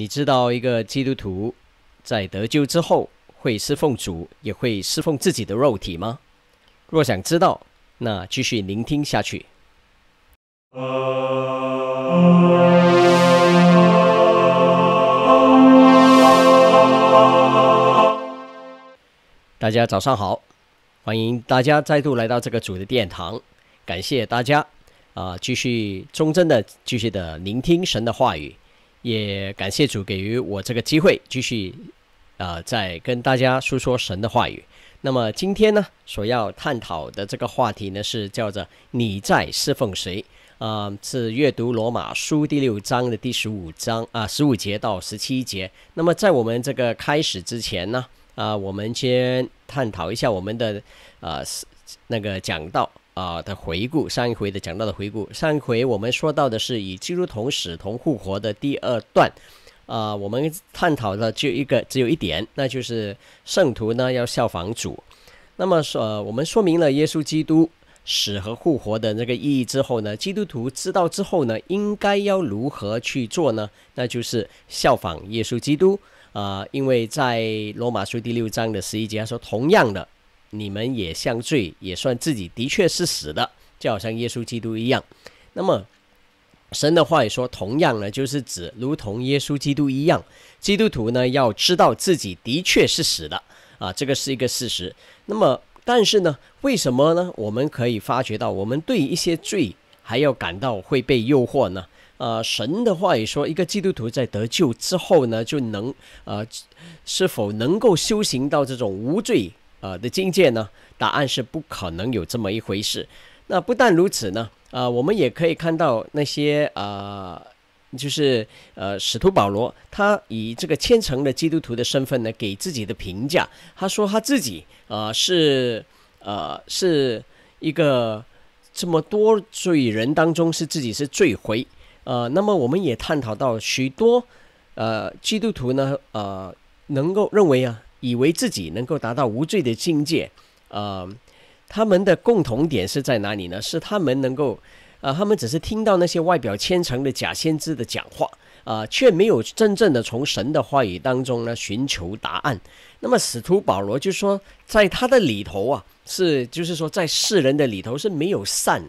你知道一个基督徒在得救之后会侍奉主，也会侍奉自己的肉体吗？若想知道，那继续聆听下去。大家早上好，欢迎大家再度来到这个主的殿堂，感谢大家啊，继续忠贞的继续的聆听神的话语。也感谢主给予我这个机会，继续呃，再跟大家说说神的话语。那么今天呢，所要探讨的这个话题呢，是叫做“你在侍奉谁”啊，是阅读罗马书第六章的第十五章啊，十五节到十七节。那么在我们这个开始之前呢，啊，我们先探讨一下我们的啊，那个讲道。啊的回顾，上一回的讲到的回顾，上一回我们说到的是以基督同死同复活的第二段，啊，我们探讨只就一个只有一点，那就是圣徒呢要效仿主。那么说我们说明了耶稣基督死和复活的那个意义之后呢，基督徒知道之后呢，应该要如何去做呢？那就是效仿耶稣基督啊，因为在罗马书第六章的十一节，他说同样的。你们也像罪也算自己的确是死的，就好像耶稣基督一样。那么神的话也说，同样呢，就是指如同耶稣基督一样，基督徒呢要知道自己的确是死的啊，这个是一个事实。那么但是呢，为什么呢？我们可以发觉到，我们对一些罪还要感到会被诱惑呢？啊，神的话也说，一个基督徒在得救之后呢，就能呃是否能够修行到这种无罪？呃的境界呢？答案是不可能有这么一回事。那不但如此呢，啊，我们也可以看到那些呃，就是呃，使徒保罗他以这个虔诚的基督徒的身份呢，给自己的评价。他说他自己啊是呃是一个这么多罪人当中是自己是罪魁。呃，那么我们也探讨到许多呃基督徒呢，呃，能够认为啊。以为自己能够达到无罪的境界，啊，他们的共同点是在哪里呢？是他们能够，啊，他们只是听到那些外表虔诚的假先知的讲话，啊，却没有真正的从神的话语当中呢寻求答案。那么，使徒保罗就说，在他的里头啊，是就是说，在世人的里头是没有善，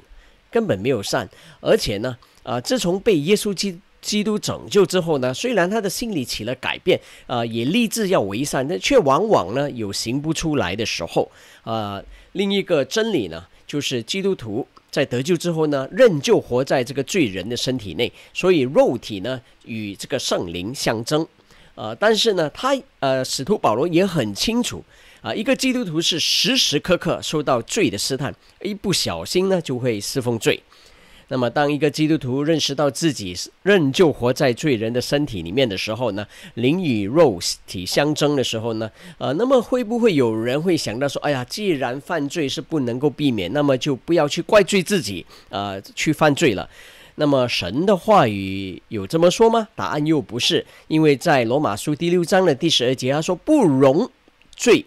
根本没有善，而且呢，啊，自从被耶稣督。基督拯救之后呢，虽然他的心里起了改变，呃，也立志要为善，但却往往呢有行不出来的时候。呃，另一个真理呢，就是基督徒在得救之后呢，仍旧活在这个罪人的身体内，所以肉体呢与这个圣灵相争。呃，但是呢，他呃，使徒保罗也很清楚，啊，一个基督徒是时时刻刻受到罪的试探，一不小心呢就会侍奉罪。那么，当一个基督徒认识到自己仍就活在罪人的身体里面的时候呢？灵与肉体相争的时候呢？呃，那么会不会有人会想到说：哎呀，既然犯罪是不能够避免，那么就不要去怪罪自己，呃，去犯罪了？那么神的话语有这么说吗？答案又不是，因为在罗马书第六章的第十二节，他说：不容罪，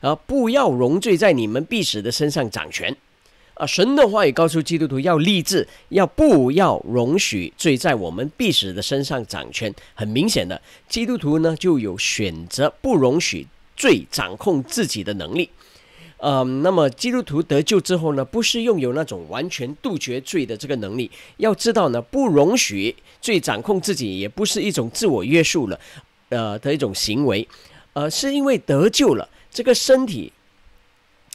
啊，不要容罪在你们必死的身上掌权。啊，神的话也告诉基督徒要立志，要不要容许罪在我们必死的身上掌权。很明显的，基督徒呢就有选择不容许罪掌控自己的能力。呃，那么基督徒得救之后呢，不是拥有那种完全杜绝罪的这个能力。要知道呢，不容许罪掌控自己，也不是一种自我约束了，呃的一种行为，呃，是因为得救了，这个身体。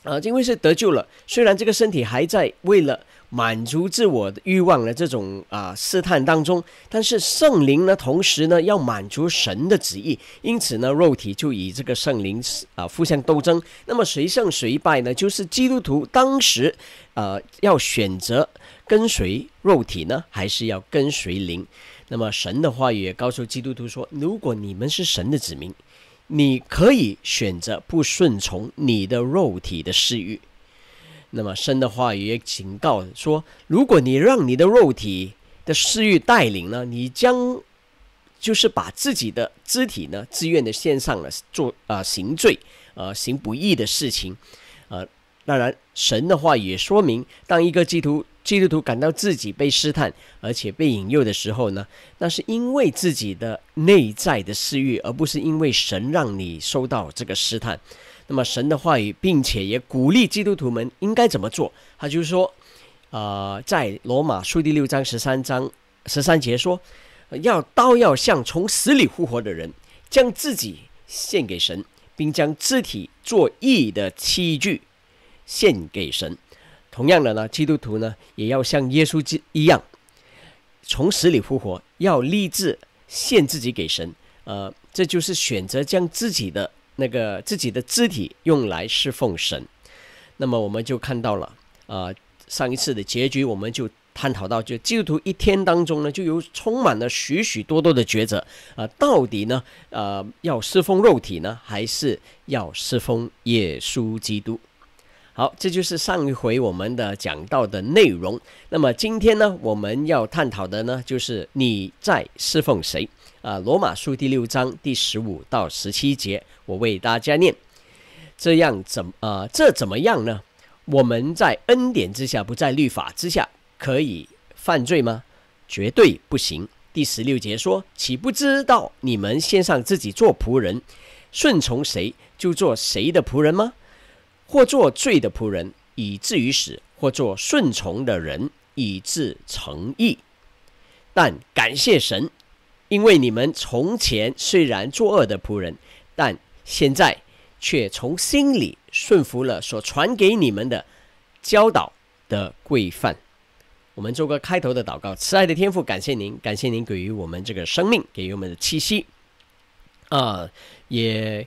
啊，因为是得救了，虽然这个身体还在为了满足自我的欲望的这种啊试探当中，但是圣灵呢，同时呢要满足神的旨意，因此呢肉体就与这个圣灵啊互相斗争。那么谁胜谁败呢？就是基督徒当时，呃要选择跟随肉体呢，还是要跟随灵？那么神的话语告诉基督徒说：如果你们是神的子民。你可以选择不顺从你的肉体的私欲。那么神的话语也警告说，如果你让你的肉体的私欲带领呢，你将就是把自己的肢体呢自愿的献上了做啊行罪啊行不义的事情。呃，当然神的话也说明，当一个基督徒。基督徒感到自己被试探，而且被引诱的时候呢，那是因为自己的内在的私欲，而不是因为神让你收到这个试探。那么神的话语，并且也鼓励基督徒们应该怎么做？他就是说，呃，在罗马书第六章十三章十三节说，要刀要像从死里复活的人，将自己献给神，并将肢体做义的器具献给神。同样的呢，基督徒呢也要像耶稣一一样，从死里复活，要立志献自己给神。呃，这就是选择将自己的那个自己的肢体用来侍奉神。那么我们就看到了，呃，上一次的结局，我们就探讨到，就基督徒一天当中呢，就有充满了许许多多的抉择。呃，到底呢，呃，要侍奉肉体呢，还是要侍奉耶稣基督？好，这就是上一回我们的讲到的内容。那么今天呢，我们要探讨的呢，就是你在侍奉谁？啊，《罗马书》第六章第十五到十七节，我为大家念。这样怎啊？这怎么样呢？我们在恩典之下，不在律法之下，可以犯罪吗？绝对不行。第十六节说：“岂不知道你们献上自己做仆人，顺从谁就做谁的仆人吗？”或做罪的仆人，以至于死；或做顺从的人，以致诚意。但感谢神，因为你们从前虽然作恶的仆人，但现在却从心里顺服了所传给你们的教导的规范。我们做个开头的祷告：慈爱的天父，感谢您，感谢您给予我们这个生命，给予我们的气息。啊，也。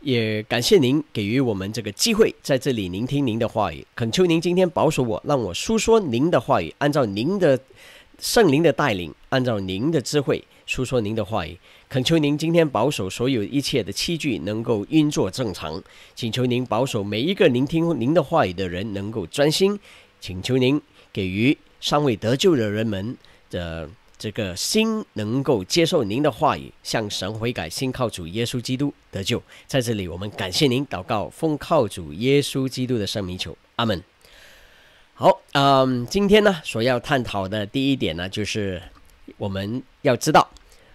也感谢您给予我们这个机会，在这里聆听您的话语。恳求您今天保守我，让我诉说您的话语，按照您的圣灵的带领，按照您的智慧诉说您的话语。恳求您今天保守所有一切的器具能够运作正常。请求您保守每一个聆听您的话语的人能够专心。请求您给予尚未得救的人们的。这个心能够接受您的话语，向神悔改，心靠主耶稣基督得救。在这里，我们感谢您，祷告奉靠主耶稣基督的圣名求阿门。好，嗯，今天呢，所要探讨的第一点呢，就是我们要知道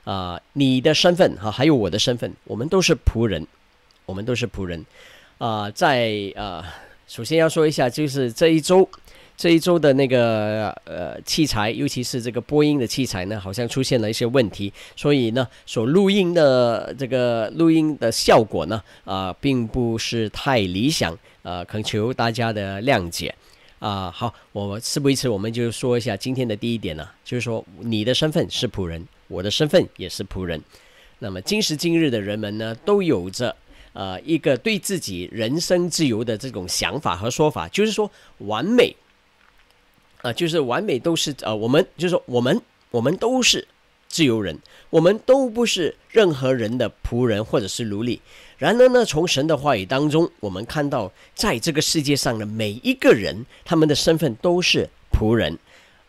啊，你的身份啊，还有我的身份，我们都是仆人，我们都是仆人。啊，在啊，首先要说一下，就是这一周。这一周的那个呃器材，尤其是这个播音的器材呢，好像出现了一些问题，所以呢，所录音的这个录音的效果呢，啊，并不是太理想，啊，恳求大家的谅解。啊，好，我事不宜迟，我们就说一下今天的第一点呢，就是说你的身份是仆人，我的身份也是仆人。那么今时今日的人们呢，都有着呃一个对自己人生自由的这种想法和说法，就是说完美。啊，就是完美都是啊，我们就是说，我们我们都是自由人，我们都不是任何人的仆人或者是奴隶。然而呢，从神的话语当中，我们看到，在这个世界上的每一个人他们的身份都是仆人，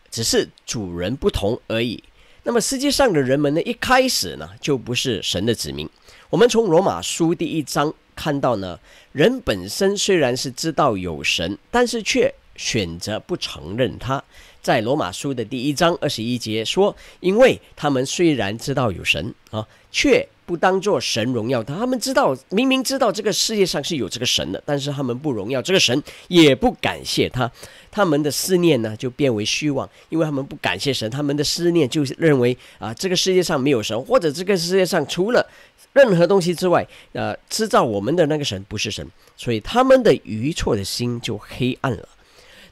只是主人不同而已。那么世界上的人们呢，一开始呢，就不是神的子民。我们从罗马书第一章看到呢，人本身虽然是知道有神，但是却。选择不承认他，在罗马书的第一章二十一节说：“因为他们虽然知道有神啊，却不当作神荣耀他。他们知道，明明知道这个世界上是有这个神的，但是他们不荣耀这个神，也不感谢他。他们的思念呢，就变为虚妄，因为他们不感谢神，他们的思念就认为啊，这个世界上没有神，或者这个世界上除了任何东西之外，呃，制造我们的那个神不是神。所以他们的愚错的心就黑暗了。”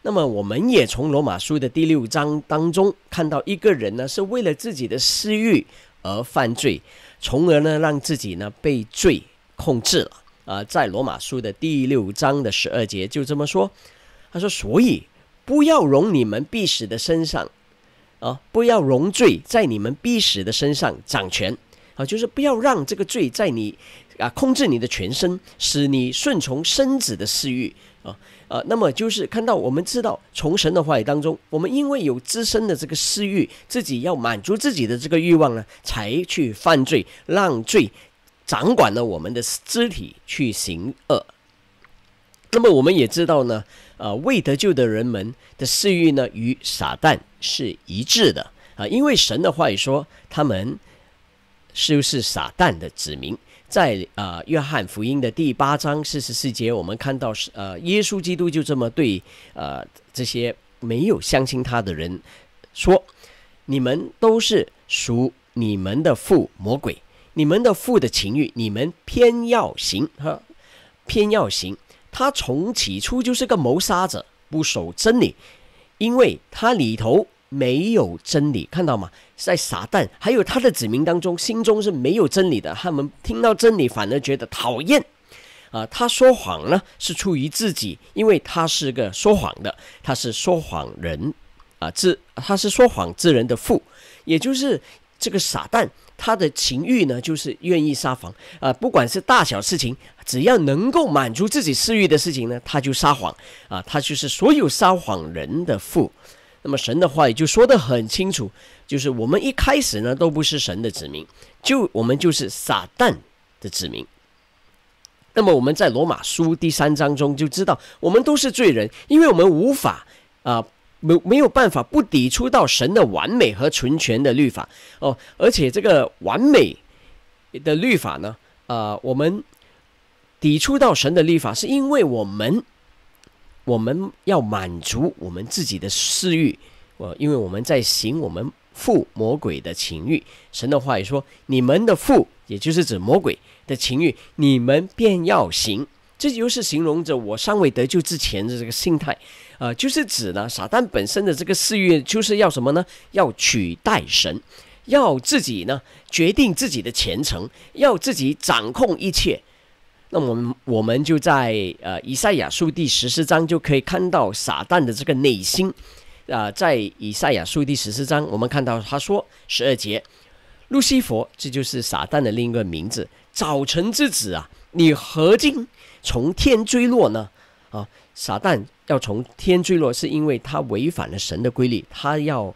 那么，我们也从罗马书的第六章当中看到，一个人呢是为了自己的私欲而犯罪，从而呢让自己呢被罪控制了啊。在罗马书的第六章的十二节就这么说，他说：“所以不要容你们必死的身上啊，不要容罪在你们必死的身上掌权啊，就是不要让这个罪在你啊控制你的全身，使你顺从身子的私欲啊。”呃，那么就是看到，我们知道从神的话语当中，我们因为有自身的这个私欲，自己要满足自己的这个欲望呢，才去犯罪，让罪掌管了我们的肢体去行恶。那么我们也知道呢，呃，未得救的人们的私欲呢，与撒旦是一致的啊，因为神的话语说，他们是不是撒旦的子民。在呃约翰福音的第八章四十四节，我们看到是呃，耶稣基督就这么对呃这些没有相信他的人说：“你们都是属你们的父魔鬼，你们的父的情欲，你们偏要行呵，偏要行。他从起初就是个谋杀者，不守真理，因为他里头。”没有真理，看到吗？在撒旦还有他的子民当中，心中是没有真理的。他们听到真理，反而觉得讨厌。啊，他说谎呢，是出于自己，因为他是个说谎的，他是说谎人，啊，自他是说谎之人的父，也就是这个撒旦他的情欲呢，就是愿意撒谎。啊，不管是大小事情，只要能够满足自己私欲的事情呢，他就撒谎。啊，他就是所有撒谎人的父。那么神的话也就说得很清楚，就是我们一开始呢都不是神的子民，就我们就是撒旦的子民。那么我们在罗马书第三章中就知道，我们都是罪人，因为我们无法啊没没有办法不抵触到神的完美和全权的律法哦，而且这个完美的律法呢，呃，我们抵触到神的律法，是因为我们。我们要满足我们自己的私欲，我因为我们在行我们父魔鬼的情欲。神的话也说：“你们的父，也就是指魔鬼的情欲，你们便要行。”这就是形容着我尚未得救之前的这个心态，呃，就是指呢，撒旦本身的这个私欲，就是要什么呢？要取代神，要自己呢决定自己的前程，要自己掌控一切。那我们我们就在呃以赛亚书第十四章就可以看到撒旦的这个内心，啊，在以赛亚书第十四章，我们看到他说十二节，路西佛，这就是撒旦的另一个名字，早晨之子啊，你何竟从天坠落呢？啊，撒旦要从天坠落，是因为他违反了神的规律，他要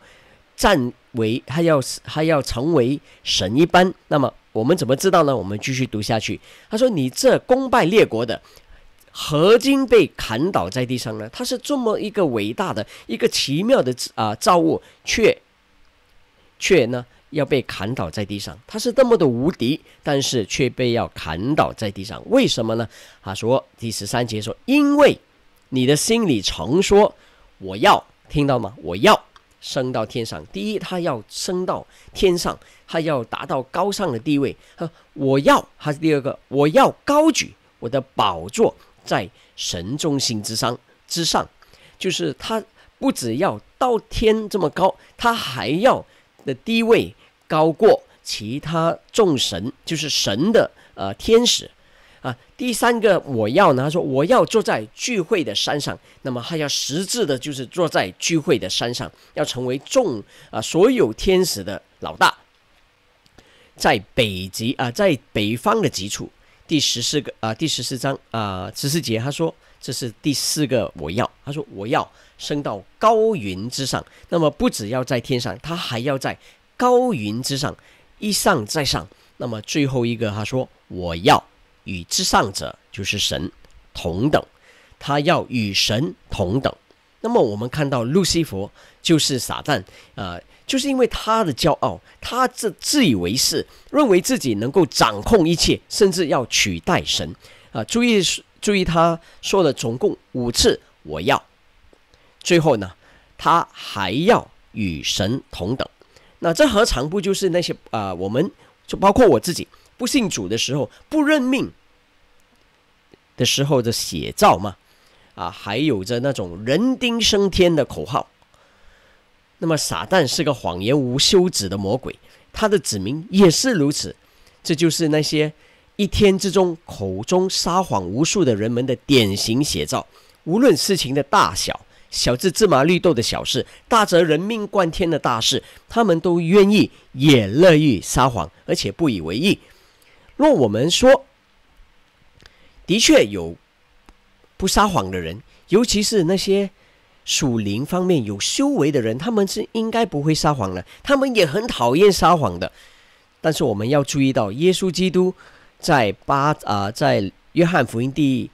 占为，他要他要成为神一般，那么。我们怎么知道呢？我们继续读下去。他说：“你这功败列国的合金被砍倒在地上呢？他是这么一个伟大的、一个奇妙的啊造物，却却呢要被砍倒在地上。他是这么的无敌，但是却被要砍倒在地上，为什么呢？”他说：“第十三节说，因为你的心里曾说，我要听到吗？我要。”升到天上，第一，他要升到天上，他要达到高尚的地位。呵，我要，他是第二个，我要高举我的宝座在神中心之上之上，就是他不只要到天这么高，他还要的地位高过其他众神，就是神的呃天使。啊，第三个我要呢？他说我要坐在聚会的山上。那么他要实质的就是坐在聚会的山上，要成为众啊所有天使的老大，在北极啊，在北方的极处。第十四个啊，第十四章啊，十四节他说这是第四个我要。他说我要升到高云之上。那么不只要在天上，他还要在高云之上，一上再上。那么最后一个他说我要。与至上者就是神同等，他要与神同等。那么我们看到路西佛就是撒旦，呃，就是因为他的骄傲，他自自以为是，认为自己能够掌控一切，甚至要取代神。啊，注意注意，他说了总共五次“我要”，最后呢，他还要与神同等。那这何尝不就是那些啊？我们就包括我自己。不信主的时候，不认命的时候的写照嘛，啊，还有着那种人丁升天的口号。那么，撒旦是个谎言无休止的魔鬼，他的子民也是如此。这就是那些一天之中口中撒谎无数的人们的典型写照。无论事情的大小，小至芝麻绿豆的小事，大则人命关天的大事，他们都愿意也乐意撒谎，而且不以为意。若我们说，的确有不撒谎的人，尤其是那些属灵方面有修为的人，他们是应该不会撒谎的，他们也很讨厌撒谎的。但是我们要注意到，耶稣基督在八啊，在约翰福音第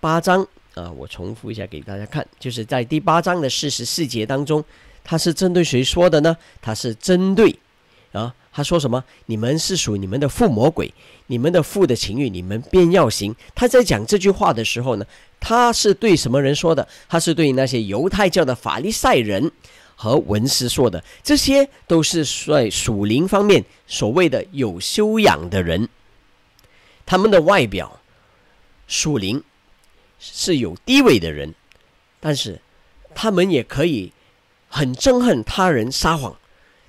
八章啊，我重复一下给大家看，就是在第八章的四十四节当中，他是针对谁说的呢？他是针对。啊，他说什么？你们是属你们的父魔鬼，你们的父的情欲，你们便要行。他在讲这句话的时候呢，他是对什么人说的？他是对那些犹太教的法利赛人和文士说的。这些都是在属灵方面所谓的有修养的人，他们的外表属灵是有地位的人，但是他们也可以很憎恨他人，撒谎。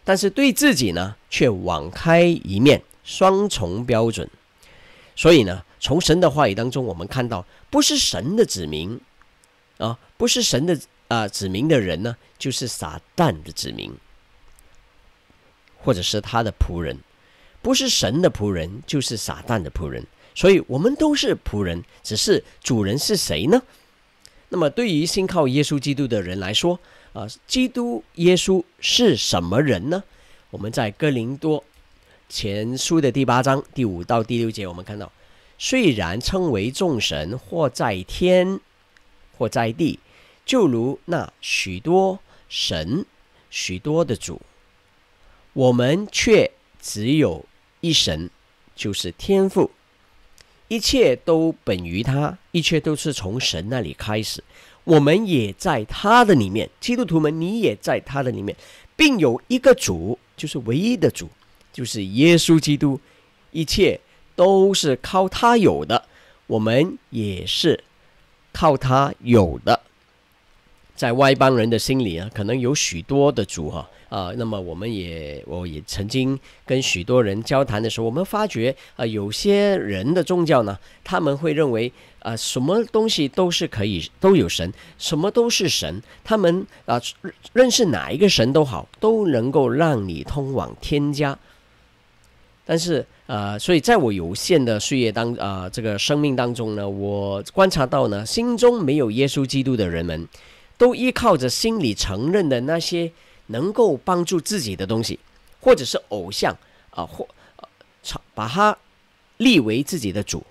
但是对自己呢，却网开一面，双重标准。所以呢，从神的话语当中，我们看到，不是神的子民啊，不是神的啊子民的人呢，就是撒旦的子民，或者是他的仆人，不是神的仆人，就是撒旦的仆人。所以我们都是仆人，只是主人是谁呢？那么，对于信靠耶稣基督的人来说。啊，基督耶稣是什么人呢？我们在哥林多前书的第八章第五到第六节，我们看到，虽然称为众神，或在天，或在地，就如那许多神、许多的主，我们却只有一神，就是天父，一切都本于他，一切都是从神那里开始。我们也在他的里面，基督徒们，你也在他的里面，并有一个主，就是唯一的主，就是耶稣基督，一切都是靠他有的，我们也是靠他有的。在外邦人的心里啊，可能有许多的主哈啊，那么我们也，我也曾经跟许多人交谈的时候，我们发觉啊，有些人的宗教呢，他们会认为。啊，什么东西都是可以，都有神，什么都是神。他们啊，认识哪一个神都好，都能够让你通往天家。但是，呃，所以在我有限的岁月当，啊，这个生命当中呢，我观察到呢，心中没有耶稣基督的人们，都依靠着心里承认的那些能够帮助自己的东西，或者是偶像，啊，或，把把他立为自己的主。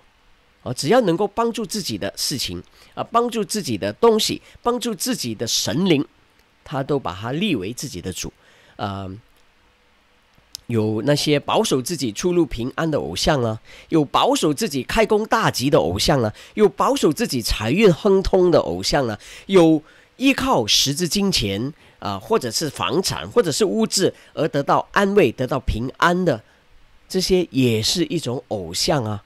哦，只要能够帮助自己的事情，啊，帮助自己的东西，帮助自己的神灵，他都把他立为自己的主。呃，有那些保守自己出入平安的偶像啊，有保守自己开工大吉的偶像啊，有保守自己财运亨通的偶像呢，有依靠十字金钱啊，或者是房产，或者是物质而得到安慰、得到平安的，这些也是一种偶像啊。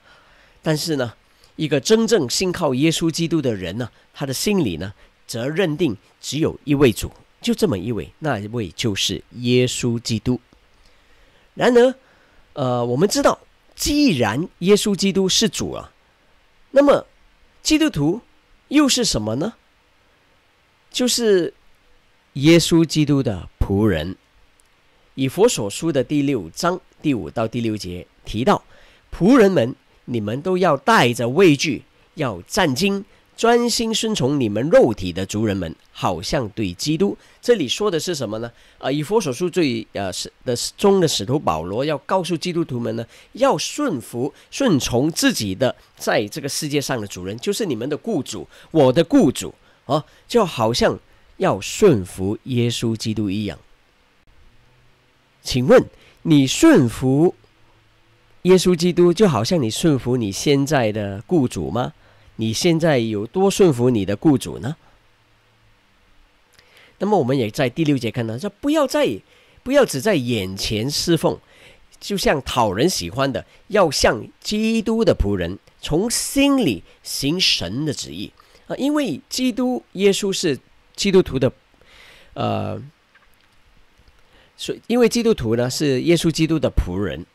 但是呢。一个真正信靠耶稣基督的人呢，他的心里呢，则认定只有一位主，就这么一位，那位就是耶稣基督。然而，呃，我们知道，既然耶稣基督是主啊，那么基督徒又是什么呢？就是耶稣基督的仆人。以佛所书的第六章第五到第六节提到，仆人们。你们都要带着畏惧，要战兢，专心顺从你们肉体的族人们，好像对基督。这里说的是什么呢？啊，以佛所述最呃使的中的使徒保罗要告诉基督徒们呢，要顺服顺从自己的在这个世界上的主人，就是你们的雇主，我的雇主啊，就好像要顺服耶稣基督一样。请问你顺服？耶稣基督就好像你顺服你现在的雇主吗？你现在有多顺服你的雇主呢？那么我们也在第六节看到说，不要在，不要只在眼前侍奉，就像讨人喜欢的，要像基督的仆人，从心里行神的旨意啊！因为基督耶稣是基督徒的，呃，所因为基督徒呢是耶稣基督的仆人。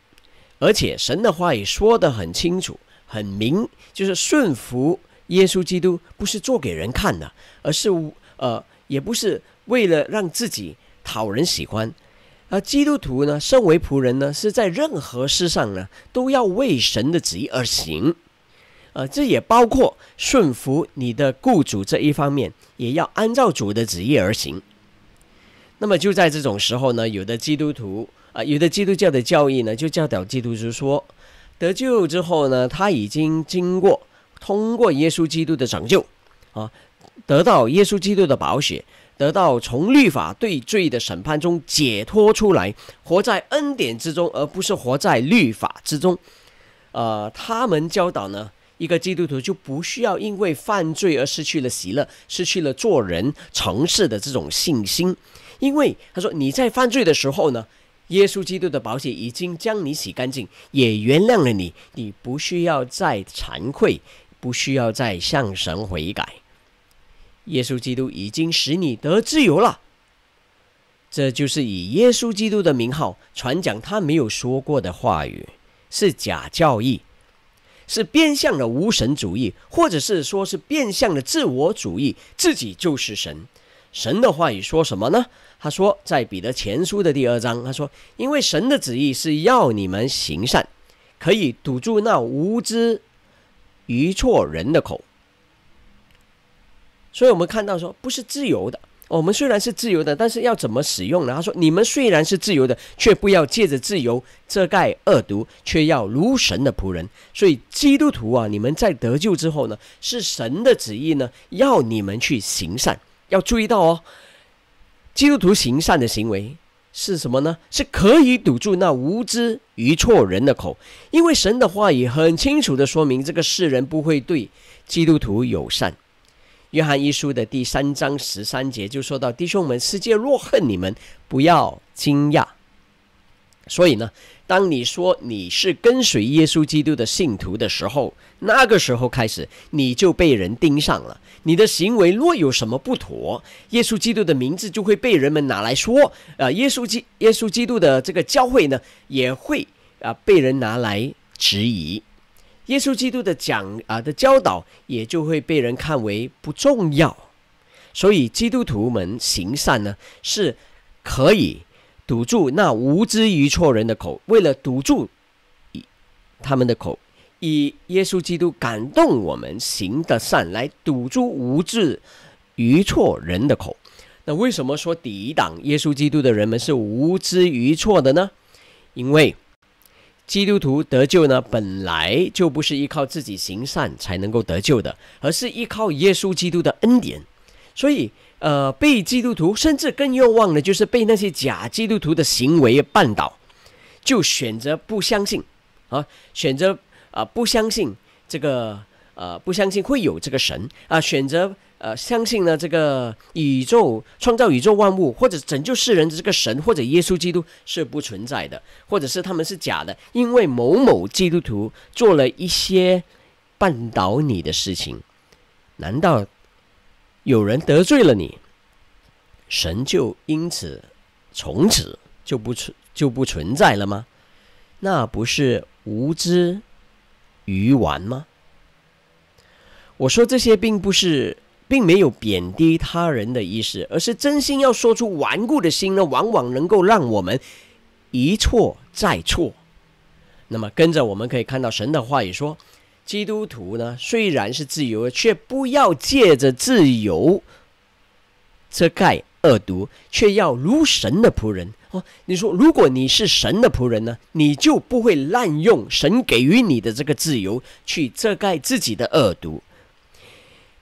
而且神的话也说得很清楚、很明，就是顺服耶稣基督，不是做给人看的，而是呃，也不是为了让自己讨人喜欢。而基督徒呢，身为仆人呢，是在任何事上呢，都要为神的旨意而行。呃，这也包括顺服你的雇主这一方面，也要按照主的旨意而行。那么就在这种时候呢，有的基督徒啊，有的基督教的教义呢，就教导基督徒说，得救之后呢，他已经经过通过耶稣基督的拯救啊，得到耶稣基督的保险，得到从律法对罪的审判中解脱出来，活在恩典之中，而不是活在律法之中。呃，他们教导呢，一个基督徒就不需要因为犯罪而失去了喜乐，失去了做人、成事的这种信心。因为他说你在犯罪的时候呢，耶稣基督的保险已经将你洗干净，也原谅了你，你不需要再惭愧，不需要再向神悔改，耶稣基督已经使你得自由了。这就是以耶稣基督的名号传讲他没有说过的话语，是假教义，是变相的无神主义，或者是说是变相的自我主义，自己就是神。神的话语说什么呢？他说，在彼得前书的第二章，他说：“因为神的旨意是要你们行善，可以堵住那无知愚错人的口。”所以，我们看到说，不是自由的。我们虽然是自由的，但是要怎么使用呢？他说：“你们虽然是自由的，却不要借着自由遮盖恶毒，却要如神的仆人。”所以，基督徒啊，你们在得救之后呢，是神的旨意呢，要你们去行善。要注意到哦。基督徒行善的行为是什么呢？是可以堵住那无知愚错人的口，因为神的话语很清楚的说明，这个世人不会对基督徒友善。约翰一书的第三章十三节就说到：“弟兄们，世界若恨你们，不要惊讶。”所以呢。当你说你是跟随耶稣基督的信徒的时候，那个时候开始，你就被人盯上了。你的行为若有什么不妥，耶稣基督的名字就会被人们拿来说。呃，耶稣基耶稣基督的这个教会呢，也会啊被人拿来质疑。耶稣基督的讲啊的教导也就会被人看为不重要。所以，基督徒们行善呢，是可以。堵住那无知于错人的口，为了堵住他们的口，以耶稣基督感动我们行的善来堵住无知于错人的口。那为什么说抵挡耶稣基督的人们是无知于错的呢？因为基督徒得救呢，本来就不是依靠自己行善才能够得救的，而是依靠耶稣基督的恩典。所以。呃，被基督徒，甚至更愿望的，就是被那些假基督徒的行为绊倒，就选择不相信，啊，选择啊，不相信这个，呃，不相信会有这个神啊，选择呃，相信呢，这个宇宙创造宇宙万物，或者拯救世人的这个神或者耶稣基督是不存在的，或者是他们是假的，因为某某基督徒做了一些绊倒你的事情，难道？有人得罪了你，神就因此从此就不存就不存在了吗？那不是无知愚顽吗？我说这些并不是并没有贬低他人的意思，而是真心要说出顽固的心呢，往往能够让我们一错再错。那么跟着我们可以看到神的话语说。基督徒呢，虽然是自由，却不要借着自由遮盖恶毒，却要如神的仆人哦。你说，如果你是神的仆人呢，你就不会滥用神给予你的这个自由，去遮盖自己的恶毒。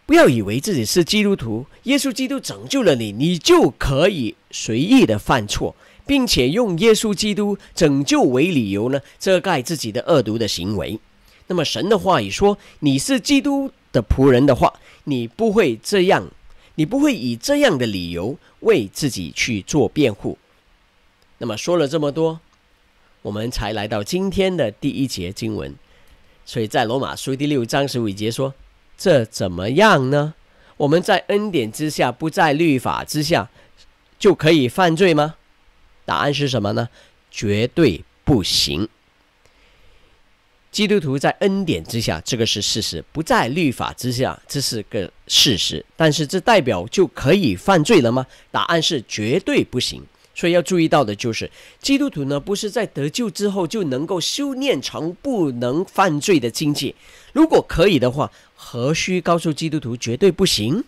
不要以为自己是基督徒，耶稣基督拯救了你，你就可以随意的犯错，并且用耶稣基督拯救为理由呢，遮盖自己的恶毒的行为。那么神的话语说：“你是基督的仆人的话，你不会这样，你不会以这样的理由为自己去做辩护。”那么说了这么多，我们才来到今天的第一节经文。所以在罗马书第六章十五节说：“这怎么样呢？我们在恩典之下，不在律法之下，就可以犯罪吗？”答案是什么呢？绝对不行。基督徒在恩典之下，这个是事实；不在律法之下，这是个事实。但是，这代表就可以犯罪了吗？答案是绝对不行。所以，要注意到的就是，基督徒呢，不是在得救之后就能够修炼成不能犯罪的境界。如果可以的话，何须告诉基督徒绝对不行？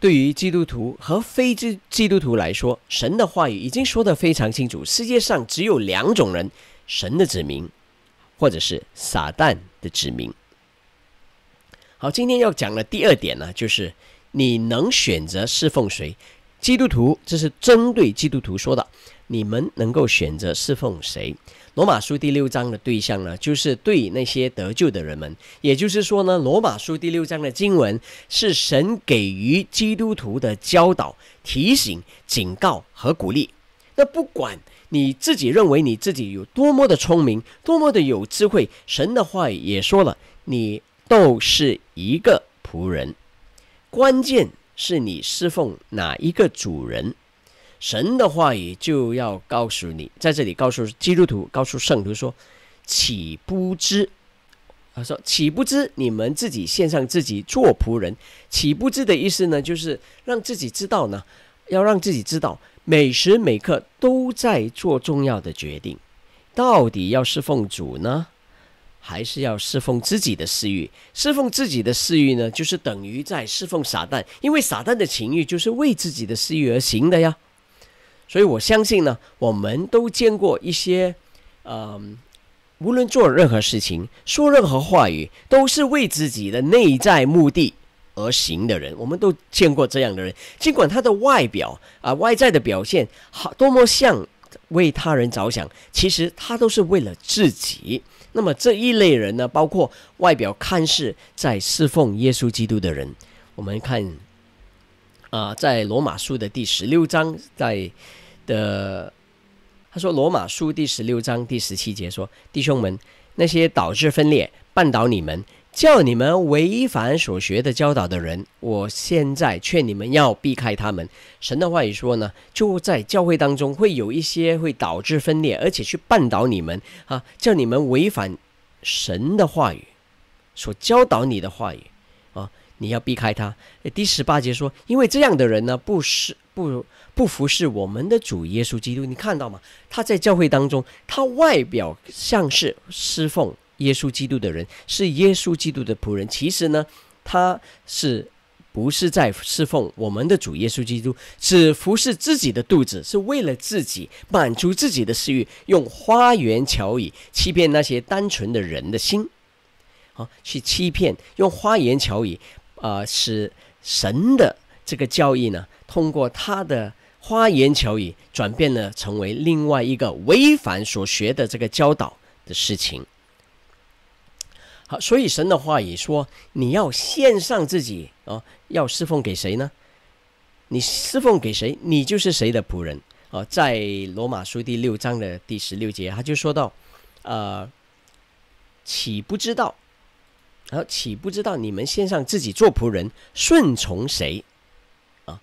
对于基督徒和非基督徒来说，神的话语已经说得非常清楚：世界上只有两种人。神的指明，或者是撒旦的指明。好，今天要讲的第二点呢，就是你能选择侍奉谁？基督徒，这是针对基督徒说的。你们能够选择侍奉谁？罗马书第六章的对象呢，就是对那些得救的人们。也就是说呢，罗马书第六章的经文是神给予基督徒的教导、提醒、警告和鼓励。那不管你自己认为你自己有多么的聪明，多么的有智慧，神的话也说了，你都是一个仆人。关键是你侍奉哪一个主人，神的话语就要告诉你，在这里告诉基督徒、告诉圣徒说：“岂不知？”他说：“岂不知你们自己献上自己做仆人？”“岂不知”的意思呢，就是让自己知道呢，要让自己知道。每时每刻都在做重要的决定，到底要侍奉主呢，还是要侍奉自己的私欲？侍奉自己的私欲呢，就是等于在侍奉撒旦，因为撒旦的情欲就是为自己的私欲而行的呀。所以我相信呢，我们都见过一些，嗯，无论做任何事情、说任何话语，都是为自己的内在目的。而行的人，我们都见过这样的人。尽管他的外表啊，外在的表现好多么像为他人着想，其实他都是为了自己。那么这一类人呢，包括外表看似在侍奉耶稣基督的人，我们看啊，在罗马书的第十六章，在的他说，罗马书第十六章第十七节说：“弟兄们，那些导致分裂、绊倒你们。”叫你们违反所学的教导的人，我现在劝你们要避开他们。神的话语说呢，就在教会当中会有一些会导致分裂，而且去绊倒你们啊，叫你们违反神的话语所教导你的话语啊，你要避开他。第十八节说，因为这样的人呢，不是不不服侍我们的主耶稣基督。你看到吗？他在教会当中，他外表像是侍奉。耶稣基督的人是耶稣基督的仆人，其实呢，他是不是在侍奉我们的主耶稣基督？只服侍自己的肚子，是为了自己满足自己的私欲，用花言巧语欺骗那些单纯的人的心，啊，去欺骗，用花言巧语，啊，使神的这个教义呢，通过他的花言巧语转变呢，成为另外一个违反所学的这个教导的事情。好，所以神的话也说：“你要献上自己啊，要侍奉给谁呢？你侍奉给谁，你就是谁的仆人。”哦，在罗马书第六章的第十六节，他就说到：“呃，岂不知道？啊，岂不知道你们献上自己做仆人，顺从谁啊，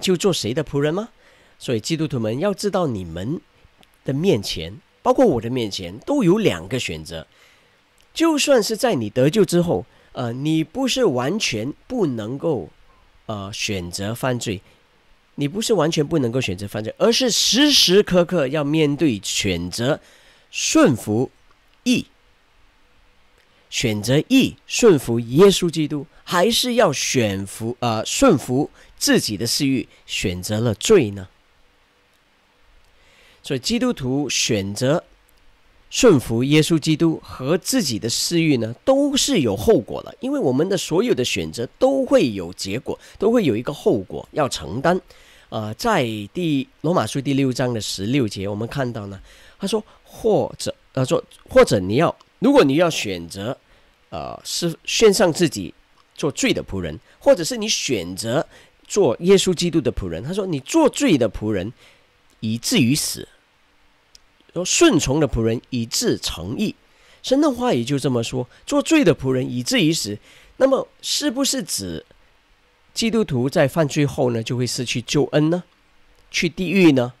就做谁的仆人吗？所以基督徒们要知道，你们的面前，包括我的面前，都有两个选择。”就算是在你得救之后，呃，你不是完全不能够，呃，选择犯罪，你不是完全不能够选择犯罪，而是时时刻刻要面对选择顺服义，选择义，顺服耶稣基督，还是要选服呃顺服自己的私欲，选择了罪呢？所以基督徒选择。顺服耶稣基督和自己的私欲呢，都是有后果的，因为我们的所有的选择都会有结果，都会有一个后果要承担。啊，在第罗马书第六章的十六节，我们看到呢，他说或者他说或者你要，如果你要选择，呃，是献上自己做罪的仆人，或者是你选择做耶稣基督的仆人，他说你做罪的仆人以至于死。说顺从的仆人以致诚意。神的话语就这么说。做罪的仆人以至于死，那么是不是指基督徒在犯罪后呢，就会失去救恩呢？去地狱呢？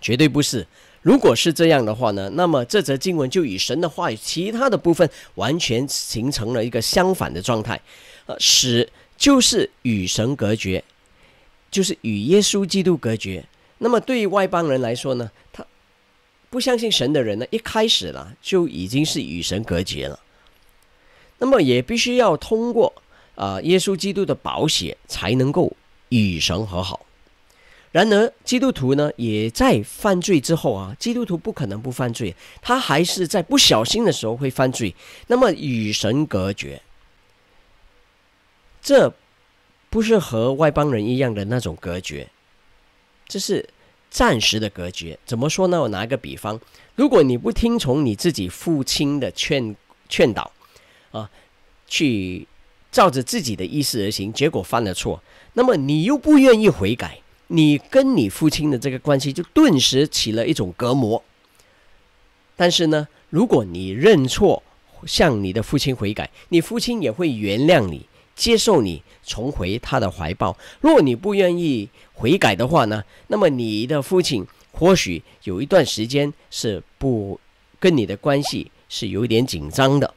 绝对不是。如果是这样的话呢，那么这则经文就与神的话语其他的部分完全形成了一个相反的状态。呃，死就是与神隔绝，就是与耶稣基督隔绝。那么对于外邦人来说呢，他。不相信神的人呢，一开始呢就已经是与神隔绝了。那么也必须要通过啊耶稣基督的宝血才能够与神和好。然而基督徒呢也在犯罪之后啊，基督徒不可能不犯罪，他还是在不小心的时候会犯罪。那么与神隔绝，这不是和外邦人一样的那种隔绝，这是。暂时的隔绝怎么说呢？我拿一个比方，如果你不听从你自己父亲的劝劝导，啊，去照着自己的意思而行，结果犯了错，那么你又不愿意悔改，你跟你父亲的这个关系就顿时起了一种隔膜。但是呢，如果你认错，向你的父亲悔改，你父亲也会原谅你。接受你，重回他的怀抱。若你不愿意悔改的话呢？那么你的父亲或许有一段时间是不跟你的关系是有点紧张的。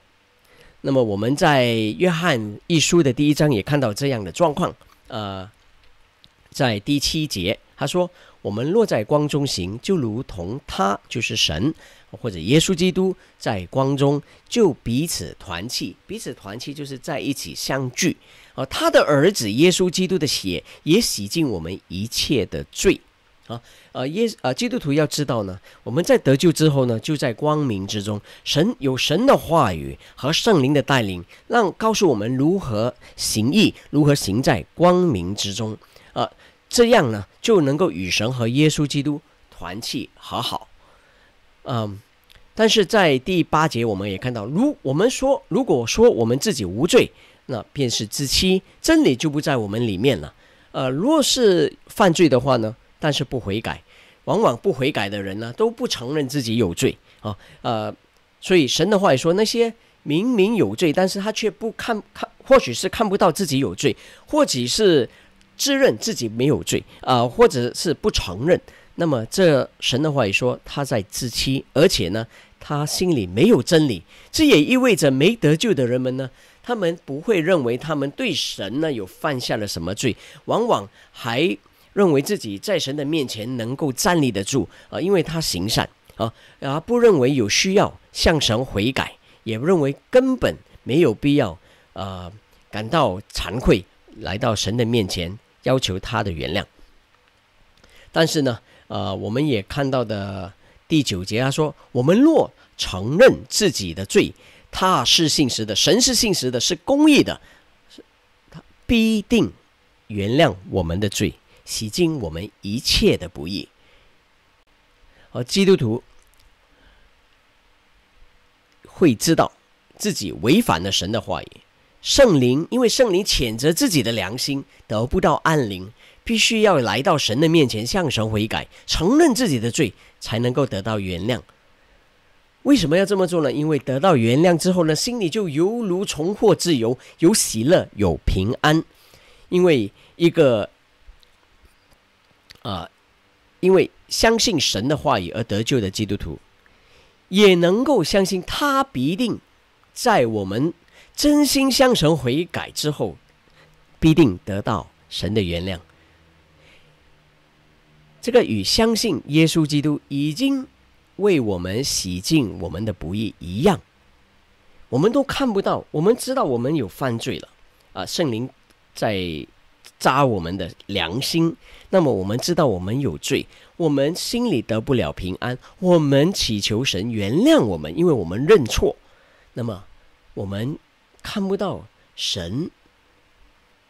那么我们在约翰一书的第一章也看到这样的状况，呃，在第七节他说：“我们落在光中行，就如同他就是神。”或者耶稣基督在光中就彼此团契，彼此团契就是在一起相聚。啊，他的儿子耶稣基督的血也洗净我们一切的罪。啊，呃，耶，呃，基督徒要知道呢，我们在得救之后呢，就在光明之中。神有神的话语和圣灵的带领，让告诉我们如何行义，如何行在光明之中。啊，这样呢，就能够与神和耶稣基督团契和好。嗯，但是在第八节，我们也看到，如我们说，如果说我们自己无罪，那便是自欺，真理就不在我们里面了。呃，如果是犯罪的话呢？但是不悔改，往往不悔改的人呢，都不承认自己有罪啊。呃，所以神的话也说，那些明明有罪，但是他却不看看，或许是看不到自己有罪，或许是自认自己没有罪，呃，或者是不承认。那么，这神的话也说他在自欺，而且呢，他心里没有真理。这也意味着没得救的人们呢，他们不会认为他们对神呢有犯下了什么罪，往往还认为自己在神的面前能够站立得住啊，因为他行善啊啊，不认为有需要向神悔改，也不认为根本没有必要啊感到惭愧，来到神的面前要求他的原谅。但是呢。呃，我们也看到的第九节，他说：“我们若承认自己的罪，他是信实的，神是信实的，是公义的，他必定原谅我们的罪，洗净我们一切的不义。”而基督徒会知道自己违反了神的话语，圣灵因为圣灵谴责自己的良心，得不到安宁。必须要来到神的面前，向神悔改，承认自己的罪，才能够得到原谅。为什么要这么做呢？因为得到原谅之后呢，心里就犹如重获自由，有喜乐，有平安。因为一个啊，因为相信神的话语而得救的基督徒，也能够相信他必定在我们真心向神悔改之后，必定得到神的原谅。这个与相信耶稣基督已经为我们洗净我们的不义一样，我们都看不到。我们知道我们有犯罪了啊，圣灵在扎我们的良心。那么我们知道我们有罪，我们心里得不了平安。我们祈求神原谅我们，因为我们认错。那么我们看不到神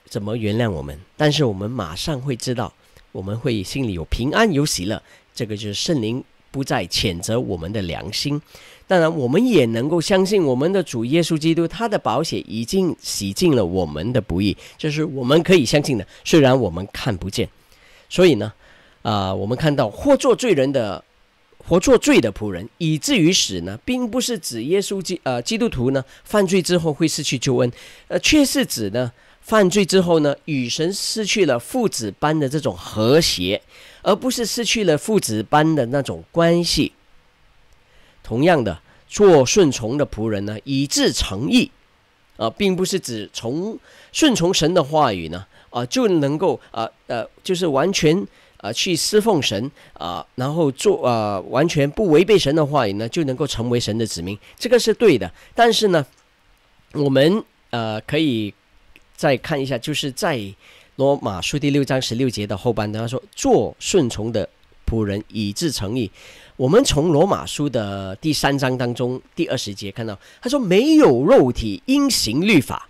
怎么原谅我们，但是我们马上会知道。我们会心里有平安有喜乐，这个就是圣灵不再谴责我们的良心。当然，我们也能够相信我们的主耶稣基督，他的保险已经洗净了我们的不义，这是我们可以相信的。虽然我们看不见，所以呢，啊，我们看到或做罪人的，或做罪的仆人，以至于死呢，并不是指耶稣基呃基督徒呢犯罪之后会失去救恩，呃，却是指呢。犯罪之后呢，与神失去了父子般的这种和谐，而不是失去了父子般的那种关系。同样的，做顺从的仆人呢，以致诚意啊，并不是指从顺从神的话语呢啊就能够啊呃，就是完全啊去侍奉神啊，然后做啊完全不违背神的话语呢，就能够成为神的子民，这个是对的。但是呢，我们呃可以。再看一下，就是在罗马书第六章十六节的后半段，他说：“做顺从的仆人，以致诚意。”我们从罗马书的第三章当中第二十节看到，他说：“没有肉体因行律法，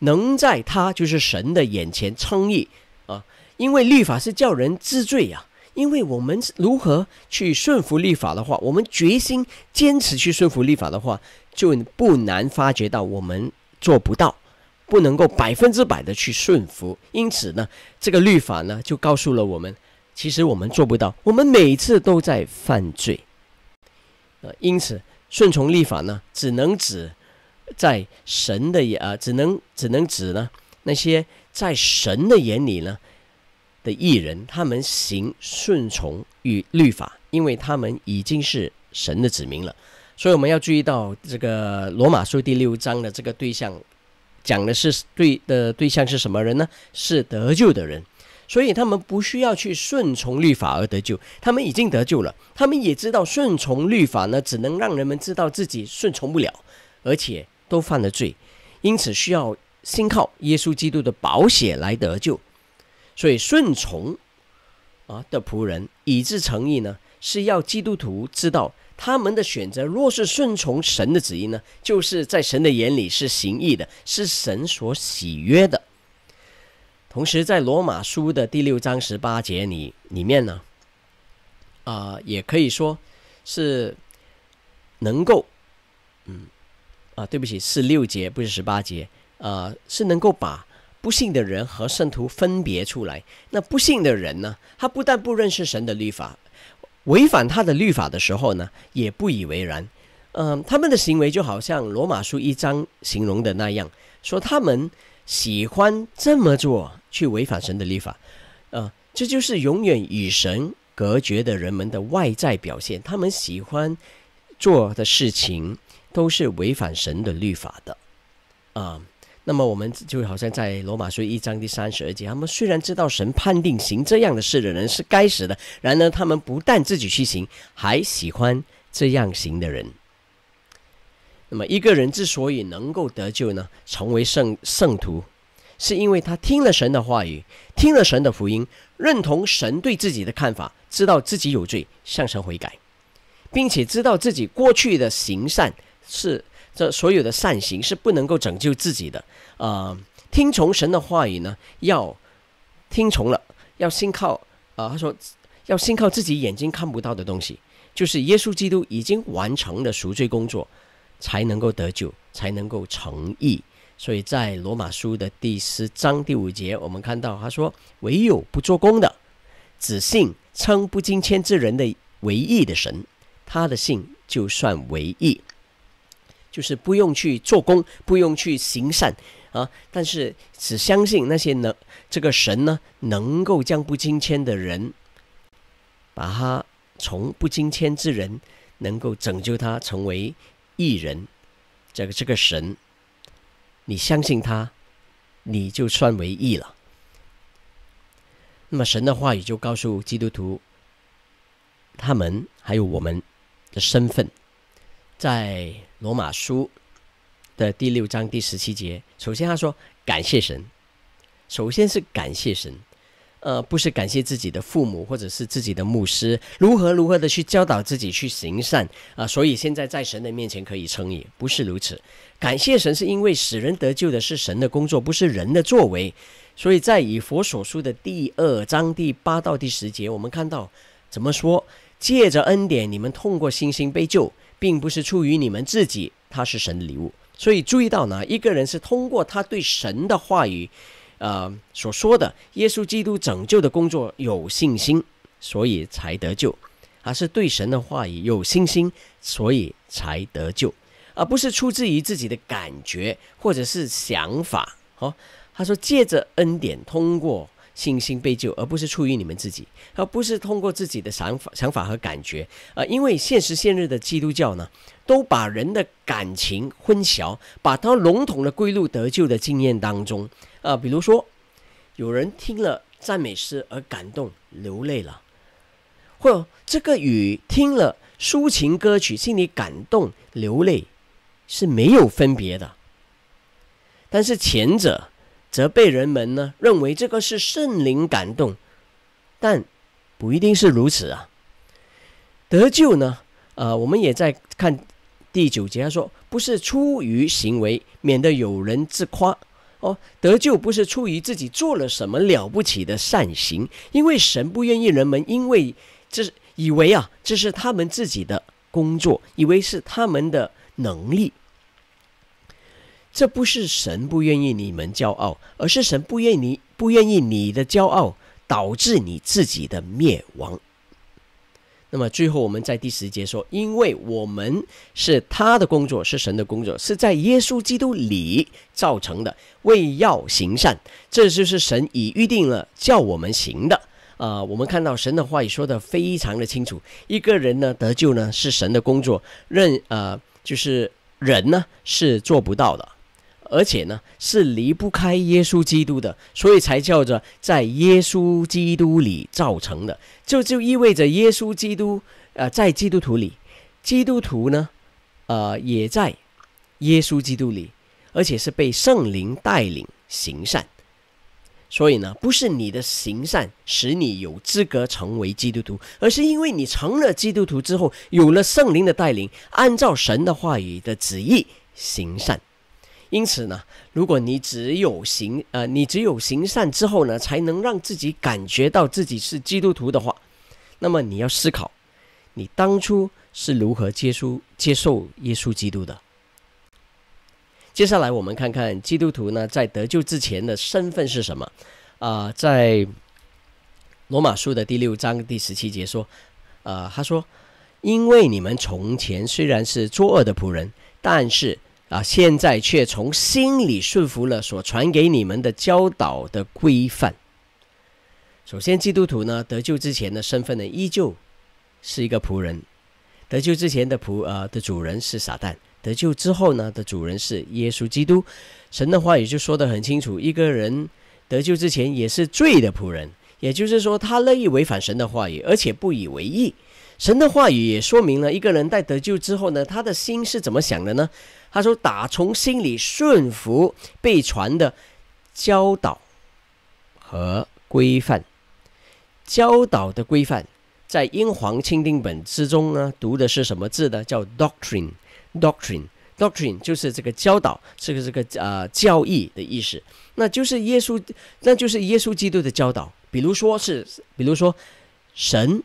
能在他就是神的眼前称义啊！因为律法是叫人知罪呀。因为我们如何去顺服律法的话，我们决心坚持去顺服律法的话，就不难发觉到我们做不到。”不能够百分之百的去顺服，因此呢，这个律法呢就告诉了我们，其实我们做不到，我们每次都在犯罪。呃，因此顺从律法呢，只能指在神的眼啊，只能只能指呢那些在神的眼里呢的艺人，他们行顺从与律法，因为他们已经是神的子民了。所以我们要注意到这个罗马书第六章的这个对象。讲的是对的对象是什么人呢？是得救的人，所以他们不需要去顺从律法而得救，他们已经得救了。他们也知道顺从律法呢，只能让人们知道自己顺从不了，而且都犯了罪，因此需要先靠耶稣基督的保险来得救。所以顺从啊的仆人以至诚意呢，是要基督徒知道。他们的选择若是顺从神的旨意呢，就是在神的眼里是行义的，是神所喜悦的。同时，在罗马书的第六章十八节里里面呢，啊，也可以说是能够，嗯，啊，对不起，是六节，不是十八节，啊，是能够把不信的人和圣徒分别出来。那不信的人呢，他不但不认识神的律法。违反他的律法的时候呢，也不以为然。嗯，他们的行为就好像罗马书一章形容的那样，说他们喜欢这么做，去违反神的律法。啊，这就是永远与神隔绝的人们的外在表现。他们喜欢做的事情都是违反神的律法的。啊。那么我们就好像在罗马书一章第三十二节，他们虽然知道神判定行这样的事的人是该死的，然而他们不但自己去行，还喜欢这样行的人。那么一个人之所以能够得救呢，成为圣圣徒，是因为他听了神的话语，听了神的福音，认同神对自己的看法，知道自己有罪，向神悔改，并且知道自己过去的行善是。这所有的善行是不能够拯救自己的，呃，听从神的话语呢？要听从了，要信靠，啊，他说要信靠自己眼睛看不到的东西，就是耶稣基督已经完成了赎罪工作，才能够得救，才能够成义。所以在罗马书的第十章第五节，我们看到他说：“唯有不做工的，只信称不经签之人的为义的神，他的信就算为义。”就是不用去做工，不用去行善啊，但是只相信那些能这个神呢，能够将不经签的人，把他从不经签之人，能够拯救他成为艺人。这个这个神，你相信他，你就算为义了。那么神的话语就告诉基督徒，他们还有我们的身份，在。罗马书的第六章第十七节，首先他说感谢神，首先是感谢神，呃，不是感谢自己的父母或者是自己的牧师如何如何的去教导自己去行善啊，所以现在在神的面前可以称义，不是如此。感谢神是因为使人得救的是神的工作，不是人的作为。所以在以佛所书的第二章第八到第十节，我们看到怎么说？借着恩典，你们痛过心心被救。并不是出于你们自己，他是神的礼物。所以注意到呢，一个人是通过他对神的话语，呃所说的耶稣基督拯救的工作有信心，所以才得救，而是对神的话语有信心，所以才得救，而不是出自于自己的感觉或者是想法。哦，他说借着恩典通过。信心被救，而不是出于你们自己，而不是通过自己的想法、想法和感觉啊！因为现实现日的基督教呢，都把人的感情混淆，把它笼统的归入得救的经验当中比如说，有人听了赞美诗而感动流泪了，或这个与听了抒情歌曲心里感动流泪是没有分别的，但是前者。则被人们呢认为这个是圣灵感动，但不一定是如此啊。得救呢，呃，我们也在看第九节，他说不是出于行为，免得有人自夸。哦，得救不是出于自己做了什么了不起的善行，因为神不愿意人们因为这以为啊这是他们自己的工作，以为是他们的能力。这不是神不愿意你们骄傲，而是神不愿意不愿意你的骄傲导致你自己的灭亡。那么最后我们在第十节说，因为我们是他的工作，是神的工作，是在耶稣基督里造成的，为要行善，这就是神已预定了叫我们行的。啊，我们看到神的话也说的非常的清楚，一个人呢得救呢是神的工作，任呃就是人呢是做不到的。而且呢，是离不开耶稣基督的，所以才叫做在耶稣基督里造成的。这就意味着耶稣基督，呃，在基督徒里，基督徒呢，呃，也在耶稣基督里，而且是被圣灵带领行善。所以呢，不是你的行善使你有资格成为基督徒，而是因为你成了基督徒之后，有了圣灵的带领，按照神的话语的旨意行善。因此呢，如果你只有行呃，你只有行善之后呢，才能让自己感觉到自己是基督徒的话，那么你要思考，你当初是如何接受接受耶稣基督的。接下来，我们看看基督徒呢，在得救之前的身份是什么？啊，在罗马书的第六章第十七节说，呃，他说，因为你们从前虽然是作恶的仆人，但是。啊！现在却从心里顺服了所传给你们的教导的规范。首先，基督徒呢得救之前的身份呢，依旧是一个仆人；得救之前的仆呃的主人是撒旦；得救之后呢的主人是耶稣基督。神的话也就说得很清楚：一个人得救之前也是罪的仆人，也就是说他乐意违反神的话语，而且不以为意。神的话语也说明了一个人在得救之后呢，他的心是怎么想的呢？他说：“打从心里顺服被传的教导和规范，教导的规范在英皇钦定本之中呢，读的是什么字呢？叫 doctrine，doctrine，doctrine，就是这个教导，这个这个呃教义的意思。那就是耶稣，那就是耶稣基督的教导。比如说是，比如说神、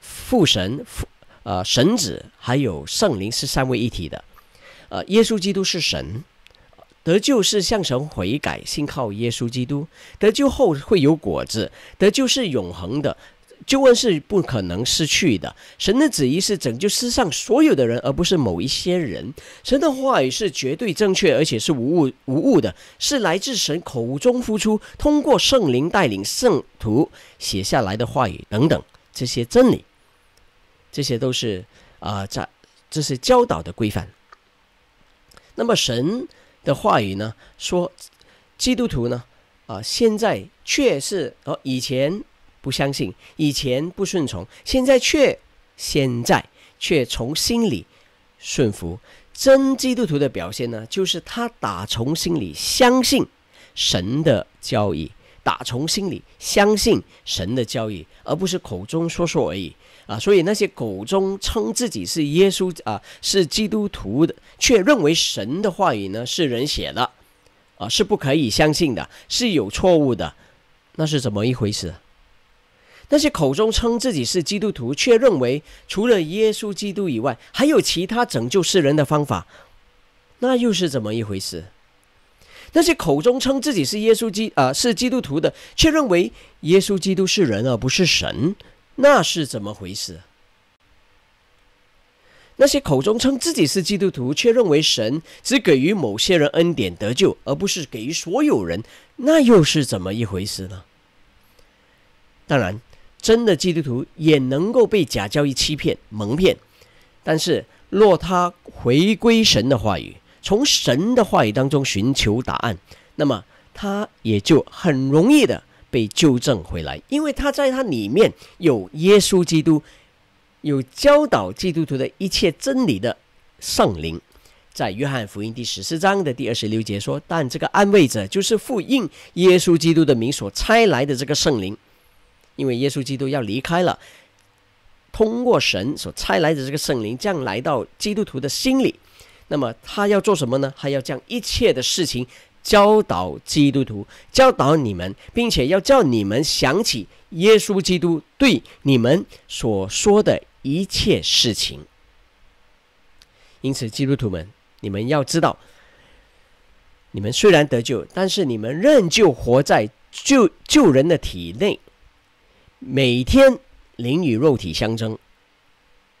父神、父呃神子，还有圣灵是三位一体的。”呃，耶稣基督是神，得救是向神悔改，信靠耶稣基督。得救后会有果子，得救是永恒的，救恩是不可能失去的。神的旨意是拯救世上所有的人，而不是某一些人。神的话语是绝对正确，而且是无误无误的，是来自神口中呼出，通过圣灵带领圣徒写下来的话语等等这些真理，这些都是啊，在这是教导的规范。那么神的话语呢？说基督徒呢？啊，现在却是哦，以前不相信，以前不顺从，现在却现在却从心里顺服。真基督徒的表现呢，就是他打从心里相信神的交易。打从心里相信神的教义，而不是口中说说而已啊！所以那些口中称自己是耶稣啊，是基督徒的，却认为神的话语呢是人写的，啊，是不可以相信的，是有错误的，那是怎么一回事？那些口中称自己是基督徒，却认为除了耶稣基督以外，还有其他拯救世人的方法，那又是怎么一回事？那些口中称自己是耶稣基啊是基督徒的，却认为耶稣基督是人而不是神，那是怎么回事？那些口中称自己是基督徒，却认为神只给予某些人恩典得救，而不是给予所有人，那又是怎么一回事呢？当然，真的基督徒也能够被假教义欺骗蒙骗，但是若他回归神的话语。从神的话语当中寻求答案，那么他也就很容易的被纠正回来，因为他在他里面有耶稣基督，有教导基督徒的一切真理的圣灵，在约翰福音第十四章的第二十六节说：“但这个安慰者就是复印耶稣基督的名所差来的这个圣灵，因为耶稣基督要离开了，通过神所差来的这个圣灵将来到基督徒的心里。”那么他要做什么呢？他要将一切的事情教导基督徒，教导你们，并且要叫你们想起耶稣基督对你们所说的一切事情。因此，基督徒们，你们要知道，你们虽然得救，但是你们仍旧活在救救人的体内，每天灵与肉体相争。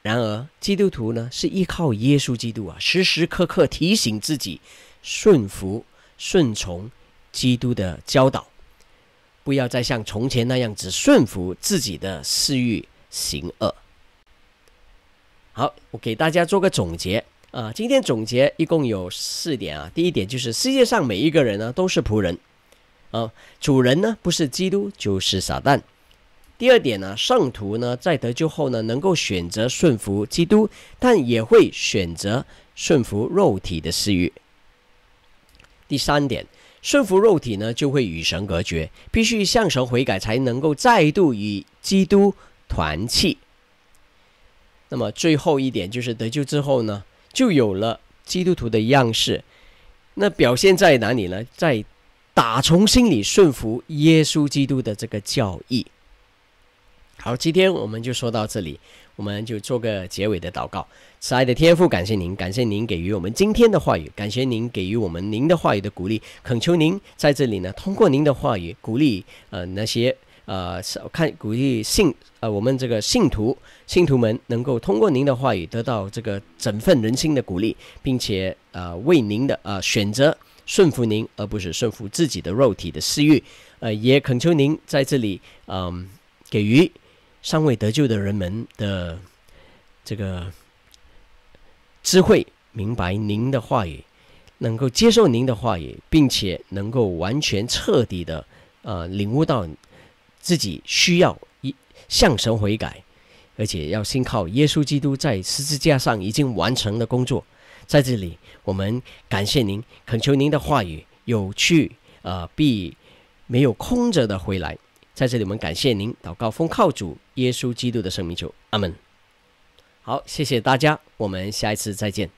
然而，基督徒呢是依靠耶稣基督啊，时时刻刻提醒自己顺服、顺从基督的教导，不要再像从前那样子顺服自己的私欲行恶。好，我给大家做个总结啊。今天总结一共有四点啊。第一点就是世界上每一个人呢都是仆人啊，主人呢不是基督就是撒旦。第二点呢，圣徒呢在得救后呢，能够选择顺服基督，但也会选择顺服肉体的私欲。第三点，顺服肉体呢，就会与神隔绝，必须向神悔改，才能够再度与基督团契。那么最后一点就是得救之后呢，就有了基督徒的样式。那表现在哪里呢？在打从心里顺服耶稣基督的这个教义。好，今天我们就说到这里，我们就做个结尾的祷告。慈爱的天父，感谢您，感谢您给予我们今天的话语，感谢您给予我们您的话语的鼓励。恳求您在这里呢，通过您的话语鼓励呃那些呃看鼓励信呃我们这个信徒信徒们能够通过您的话语得到这个振奋人心的鼓励，并且呃为您的呃选择顺服您，而不是顺服自己的肉体的私欲。呃，也恳求您在这里嗯给予。尚未得救的人们的这个智慧明白您的话语，能够接受您的话语，并且能够完全彻底的呃领悟到自己需要一向神悔改，而且要信靠耶稣基督在十字架上已经完成的工作。在这里，我们感谢您，恳求您的话语有去呃必没有空着的回来。在这里，我们感谢您，祷告奉靠主。耶稣基督的圣名，就阿门。好，谢谢大家，我们下一次再见。